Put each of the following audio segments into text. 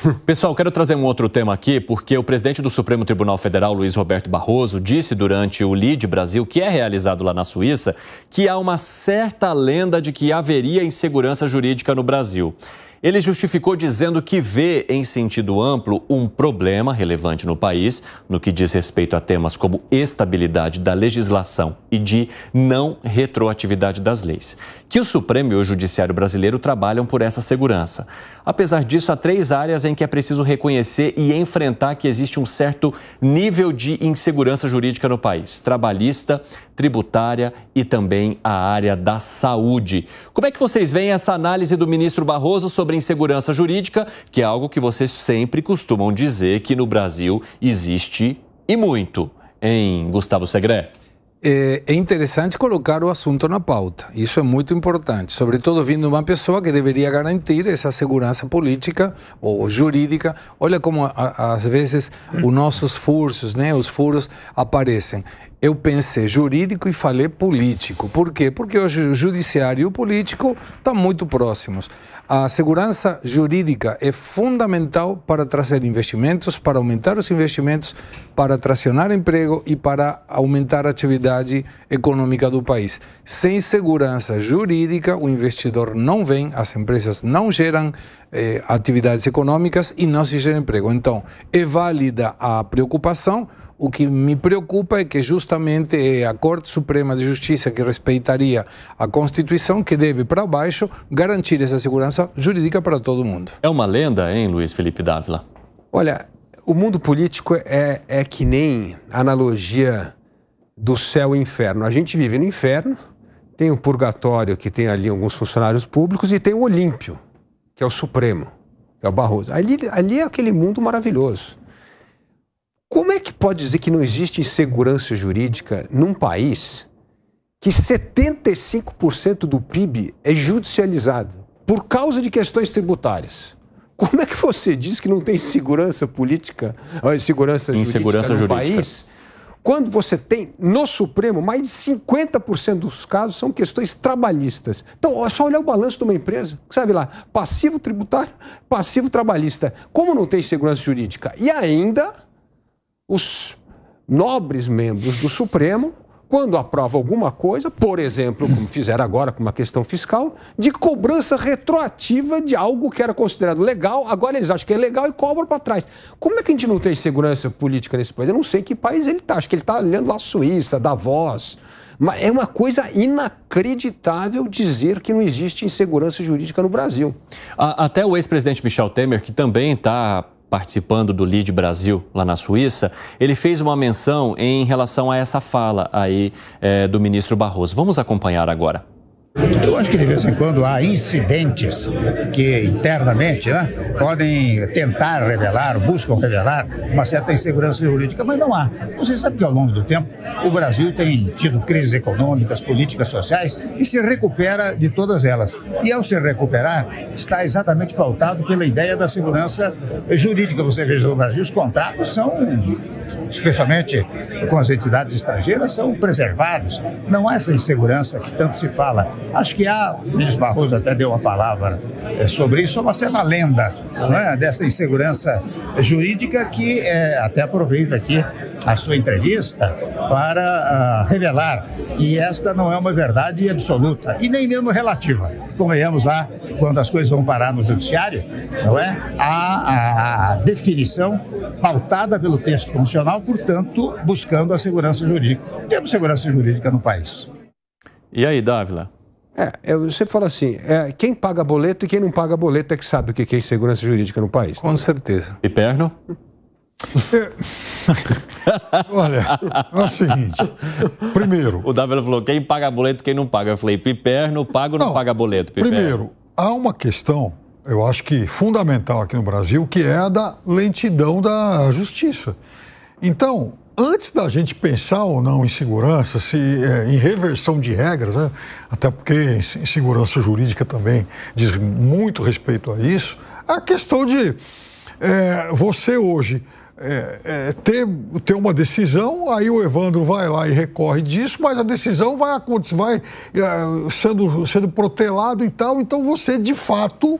Pessoal, quero trazer um outro tema aqui, porque o presidente do Supremo Tribunal Federal, Luiz Roberto Barroso, disse durante o LID Brasil, que é realizado lá na Suíça, que há uma certa lenda de que haveria insegurança jurídica no Brasil. Ele justificou dizendo que vê, em sentido amplo, um problema relevante no país, no que diz respeito a temas como estabilidade da legislação e de não retroatividade das leis. Que o Supremo e o Judiciário brasileiro trabalham por essa segurança. Apesar disso, há três áreas em que é preciso reconhecer e enfrentar que existe um certo nível de insegurança jurídica no país: trabalhista, tributária e também a área da saúde. Como é que vocês veem essa análise do ministro Barroso sobre insegurança jurídica, que é algo que vocês sempre costumam dizer que no Brasil existe e muito? Em Gustavo Segret? É, é, interessante colocar o assunto na pauta. Isso é muito importante, sobretudo vindo uma pessoa que deveria garantir essa segurança política ou jurídica. Olha como às vezes os nossos fursos, né, os furos aparecem. Eu pensei jurídico e falei político. Por quê? Porque hoje o judiciário e o político estão muito próximos. A segurança jurídica é fundamental para trazer investimentos, para aumentar os investimentos, para tracionar emprego e para aumentar a atividade econômica do país. Sem segurança jurídica, o investidor não vem, as empresas não geram eh, atividades econômicas e não se gera emprego. Então, é válida a preocupação o que me preocupa é que justamente é a Corte Suprema de Justiça que respeitaria a Constituição que deve para baixo garantir essa segurança jurídica para todo mundo. É uma lenda, hein, Luiz Felipe Dávila? Olha, o mundo político é, é, é que nem analogia do céu e inferno. A gente vive no inferno, tem o purgatório, que tem ali alguns funcionários públicos, e tem o Olímpio, que é o Supremo, que é o Barroso. Ali, ali é aquele mundo maravilhoso. Como é que pode dizer que não existe insegurança jurídica num país que 75% do PIB é judicializado por causa de questões tributárias? Como é que você diz que não tem segurança política, insegurança jurídica no jurídica. país? Quando você tem no Supremo, mais de 50% dos casos são questões trabalhistas. Então, é só olhar o balanço de uma empresa, sabe lá, passivo tributário, passivo trabalhista. Como não tem segurança jurídica? E ainda os nobres membros do Supremo, quando aprova alguma coisa, por exemplo, como fizeram agora com uma questão fiscal, de cobrança retroativa de algo que era considerado legal, agora eles acham que é legal e cobram para trás. Como é que a gente não tem segurança política nesse país? Eu não sei que país ele está. Acho que ele está olhando lá a Suíça, Davos. Mas é uma coisa inacreditável dizer que não existe insegurança jurídica no Brasil. Até o ex-presidente Michel Temer, que também está participando do Lead Brasil lá na Suíça, ele fez uma menção em relação a essa fala aí é, do ministro Barroso. Vamos acompanhar agora. Eu acho que de vez em quando há incidentes que internamente né, podem tentar revelar, buscam revelar uma certa insegurança jurídica, mas não há. Você sabe que ao longo do tempo o Brasil tem tido crises econômicas, políticas, sociais e se recupera de todas elas. E ao se recuperar, está exatamente pautado pela ideia da segurança jurídica. Você veja no Brasil, os contratos são, especialmente com as entidades estrangeiras, são preservados. Não há essa insegurança que tanto se fala. Acho que há, o ministro Barroso até deu uma palavra é, sobre isso, é uma certa lenda né, dessa insegurança jurídica que é, até aproveito aqui a sua entrevista para uh, revelar que esta não é uma verdade absoluta e nem mesmo relativa. Convenhamos lá, quando as coisas vão parar no judiciário, não é? A, a, a definição pautada pelo texto constitucional, portanto, buscando a segurança jurídica. Temos segurança jurídica no país. E aí, Dávila? É, é, você fala assim, é, quem paga boleto e quem não paga boleto é que sabe o que é insegurança jurídica no país. Com né? certeza. E perno? É. Olha, é o seguinte. Primeiro. O Davi falou: quem paga boleto, quem não paga. Eu falei: piperno, paga ou não, não paga boleto? Piperno. Primeiro, há uma questão, eu acho que fundamental aqui no Brasil, que é a da lentidão da justiça. Então, antes da gente pensar ou não em segurança, se, é, em reversão de regras, né? até porque segurança jurídica também diz muito respeito a isso, a questão de é, você hoje é, é, ter, ter uma decisão, aí o Evandro vai lá e recorre disso, mas a decisão vai, vai é, sendo, sendo protelado e tal, então você de fato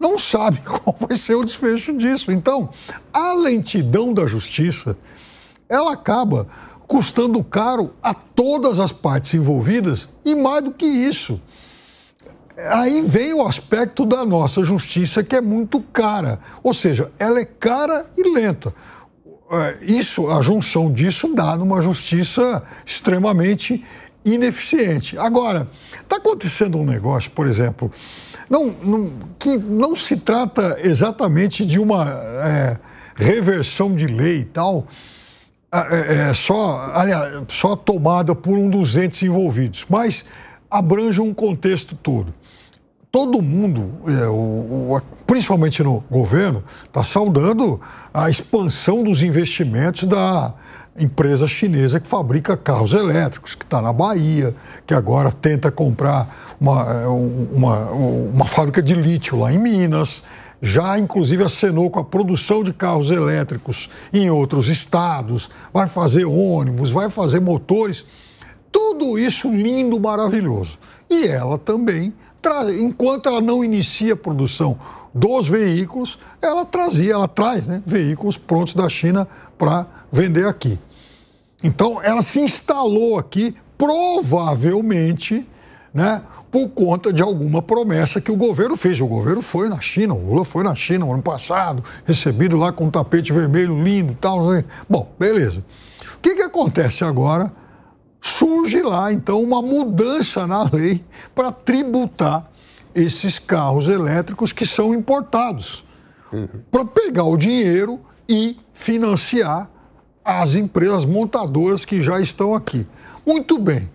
não sabe qual vai ser o desfecho disso. Então, a lentidão da justiça ela acaba custando caro a todas as partes envolvidas e mais do que isso. Aí vem o aspecto da nossa justiça que é muito cara, ou seja, ela é cara e lenta. É, isso, a junção disso dá numa justiça extremamente ineficiente. Agora, está acontecendo um negócio, por exemplo, não, não, que não se trata exatamente de uma é, reversão de lei e tal, ah, é, é só, aliás, só tomada por um dos entes envolvidos, mas abrange um contexto todo. Todo mundo, é, o, o, principalmente no governo, está saudando a expansão dos investimentos da empresa chinesa que fabrica carros elétricos, que está na Bahia, que agora tenta comprar uma, é, uma, uma fábrica de lítio lá em Minas já inclusive acenou com a produção de carros elétricos em outros estados, vai fazer ônibus, vai fazer motores. Tudo isso lindo, maravilhoso. E ela também, enquanto ela não inicia a produção dos veículos, ela trazia, ela traz né, veículos prontos da China para vender aqui. Então, ela se instalou aqui, provavelmente né, por conta de alguma promessa que o governo fez. O governo foi na China, o Lula foi na China no ano passado, recebido lá com um tapete vermelho lindo e tal. Bom, beleza. O que, que acontece agora? Surge lá, então, uma mudança na lei para tributar esses carros elétricos que são importados, uhum. para pegar o dinheiro e financiar as empresas montadoras que já estão aqui. Muito bem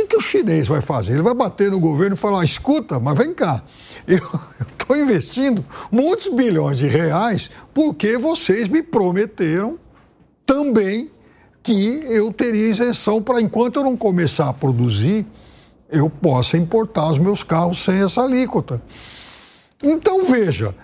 que, que o chinês vai fazer? Ele vai bater no governo e falar: escuta, mas vem cá, eu estou investindo muitos bilhões de reais porque vocês me prometeram também que eu teria isenção para enquanto eu não começar a produzir, eu possa importar os meus carros sem essa alíquota. Então veja,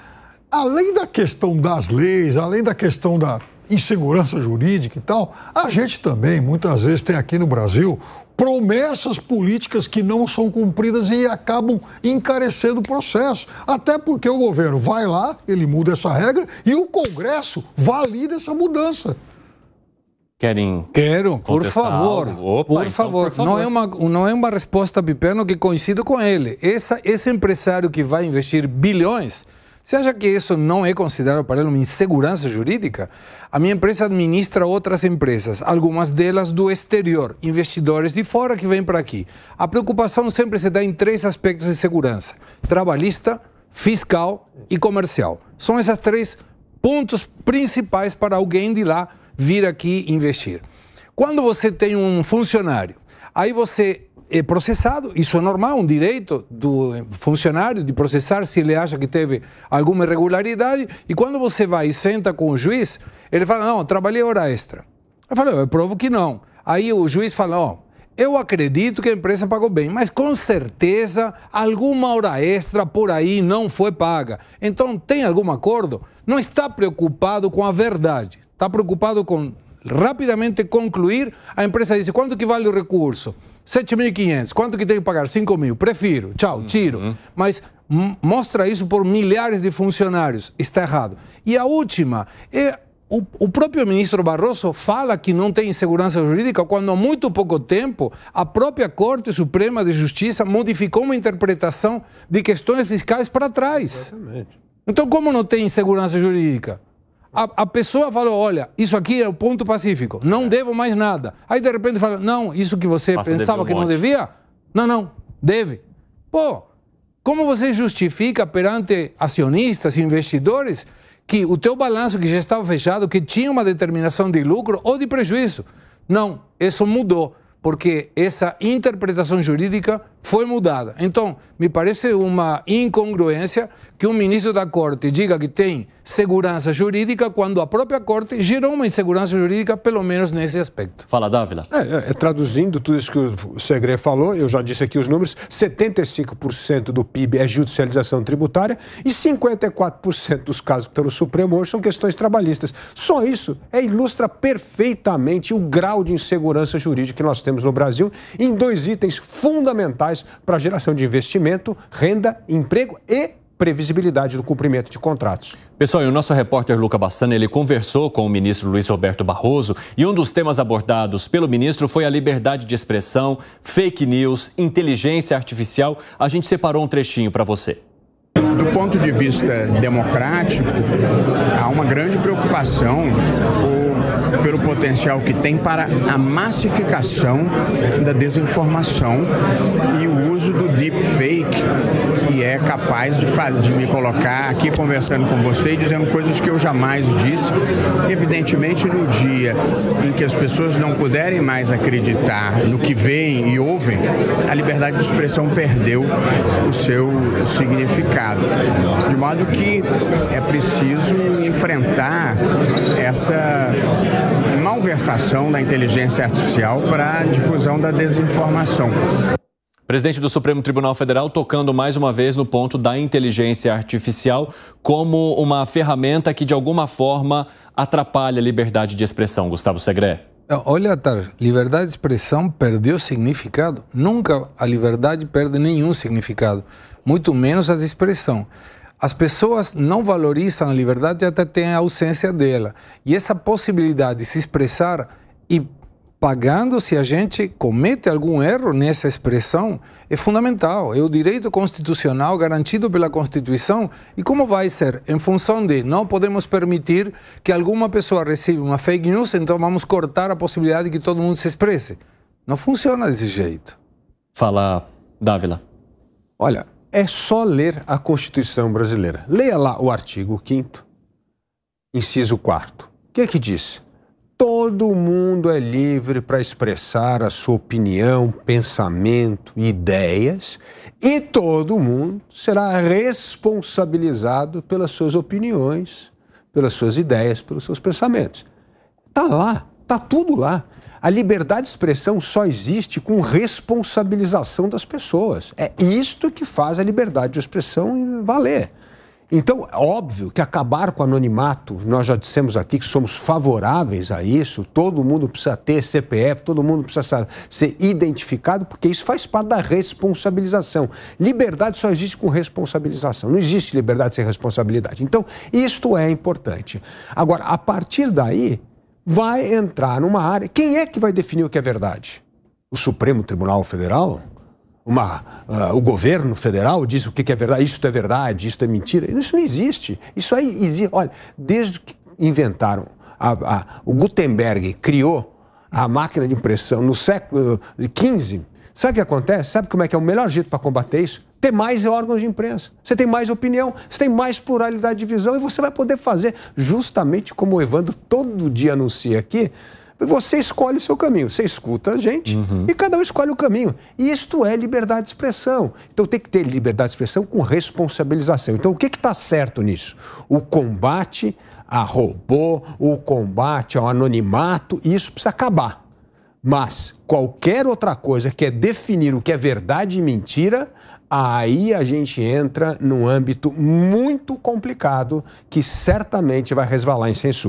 além da questão das leis, além da questão da insegurança jurídica e tal, a gente também muitas vezes tem aqui no Brasil promessas políticas que não são cumpridas e acabam encarecendo o processo. Até porque o governo vai lá, ele muda essa regra e o Congresso valida essa mudança. Querem. Quero, por favor. Opa, por, favor. Então, por, favor. Não é, uma, não é uma resposta, Piperno, que coincido com ele. Essa, esse empresário que vai investir bilhões você acha que isso não é considerado para ele uma insegurança jurídica? A minha empresa administra outras empresas, algumas delas do exterior, investidores de fora que vêm para aqui. A preocupação sempre se dá em três aspectos de segurança: trabalhista, fiscal e comercial. São esses três pontos principais para alguém de lá vir aqui investir. Quando você tem um funcionário, aí você é processado. Isso é normal, um direito do funcionário de processar se ele acha que teve alguma irregularidade. E quando você vai e senta com o juiz, ele fala: Não, trabalhei hora extra. Eu falo: Eu provo que não. Aí o juiz fala: Ó, oh, eu acredito que a empresa pagou bem, mas com certeza alguma hora extra por aí não foi paga. Então, tem algum acordo? Não está preocupado com a verdade, está preocupado com rapidamente concluir, a empresa diz quanto que vale o recurso? 7.500, quanto que tem que pagar? 5.000, mil, prefiro, tchau, uhum. tiro. Uhum. Mas mostra isso por milhares de funcionários, está errado. E a última, é o, o, próprio ministro Barroso fala que não tem insegurança jurídica quando há muito pouco tempo a própria Corte Suprema de Justiça modificou uma interpretação de questões fiscais para trás. Exatamente. Então, como não tem insegurança jurídica? a, a, pessoa falou: olha, isso aqui é o ponto pacífico, não é. devo mais nada. Aí de repente fala: não, isso que você Passa pensava um que monte. não devia, não, não, deve. Pô, como você justifica perante acionistas, investidores, que o teu balanço que já estava fechado, que tinha uma determinação de lucro ou de prejuízo? Não, isso mudou, porque essa interpretação jurídica foi mudada. Então, me parece uma incongruência que um ministro da Corte diga que tem segurança jurídica quando a própria Corte gerou uma insegurança jurídica, pelo menos nesse aspecto. Fala, Dávila. É, é, é traduzindo tudo isso que o Segre falou, eu já disse aqui os números: 75% do PIB é judicialização tributária e 54% dos casos que estão no Supremo hoje são questões trabalhistas. Só isso é, ilustra perfeitamente o grau de insegurança jurídica que nós temos no Brasil em dois itens fundamentais para a geração de investimento, renda, emprego e previsibilidade do cumprimento de contratos. Pessoal, e o nosso repórter Luca Bassana, ele conversou com o ministro Luiz Roberto Barroso e um dos temas abordados pelo ministro foi a liberdade de expressão, fake news, inteligência artificial. A gente separou um trechinho para você. Do ponto de vista democrático, há uma grande preocupação por pelo potencial que tem para a massificação da desinformação e o uso do deepfake, que é capaz de, fazer, de me colocar aqui conversando com você e dizendo coisas que eu jamais disse. Evidentemente, no dia em que as pessoas não puderem mais acreditar no que veem e ouvem, a liberdade de expressão perdeu o seu significado. De modo que é preciso enfrentar essa malversação da inteligência artificial para a difusão da desinformação. Presidente do Supremo Tribunal Federal tocando mais uma vez no ponto da inteligência artificial como uma ferramenta que de alguma forma atrapalha a liberdade de expressão. Gustavo Segré. Olha, Tar, liberdade de expressão perdeu significado. Nunca a liberdade perde nenhum significado, muito menos a de expressão. As pessoas não valorizam a liberdade até têm a ausência dela. E essa possibilidade de se expressar e pagando se a gente comete algum erro nessa expressão é fundamental, é o direito constitucional garantido pela Constituição. E como vai ser? Em função de não podemos permitir que alguma pessoa receba uma fake news, então vamos cortar a possibilidade de que todo mundo se expresse. Não funciona desse jeito. Fala, Dávila. Olha, é só ler a Constituição brasileira. Leia lá o artigo 5 inciso 4 O que é que diz? todo mundo é livre para expressar a sua opinião, pensamento, ideias e todo mundo será responsabilizado pelas suas opiniões, pelas suas ideias, pelos seus pensamentos. Tá lá, tá tudo lá. A liberdade de expressão só existe com responsabilização das pessoas. É isto que faz a liberdade de expressão valer. Então, é óbvio que acabar com o anonimato, nós já dissemos aqui que somos favoráveis a isso, todo mundo precisa ter CPF, todo mundo precisa ser identificado, porque isso faz parte da responsabilização. Liberdade só existe com responsabilização, não existe liberdade sem responsabilidade. Então, isto é importante. Agora, a partir daí, vai entrar numa área. Quem é que vai definir o que é verdade? O Supremo Tribunal Federal? uma, uh, o governo federal diz o que, que é verdade, isso é verdade, isso é mentira. Isso não existe. Isso aí existe. Olha, desde que inventaram, a, a, o Gutenberg criou a máquina de impressão no século XV, eh, sabe o que acontece? Sabe como é que é o melhor jeito para combater isso? Ter mais órgãos de imprensa. Você tem mais opinião, você tem mais pluralidade de visão e você vai poder fazer justamente como o Evandro todo dia anuncia aqui, você escolhe o seu caminho, você escuta a gente uhum. e cada um escolhe o caminho. E isto é liberdade de expressão. Então tem que ter liberdade de expressão com responsabilização. Então o que está certo nisso? O combate a robô, o combate ao anonimato, isso precisa acabar. Mas qualquer outra coisa que é definir o que é verdade e mentira, aí a gente entra num âmbito muito complicado que certamente vai resvalar em censura.